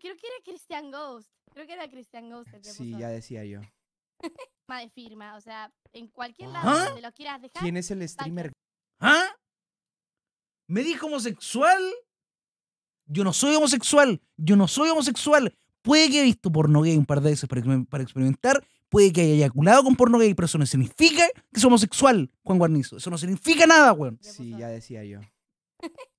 creo que era Christian Ghost. Creo que era Christian Ghost Sí, ya decía yo. de firma, o sea, en cualquier ah. lado donde lo quieras dejar. ¿Quién es el streamer? ¿Ah? ¿Me dijo homosexual? Yo no soy homosexual. Yo no soy homosexual. Puede que haya visto porno gay un par de veces para, experimentar. Puede que haya eyaculado con porno gay, pero eso no significa que soy homosexual, Juan Guarnizo. Eso no significa nada, weón. Sí, ya decía yo.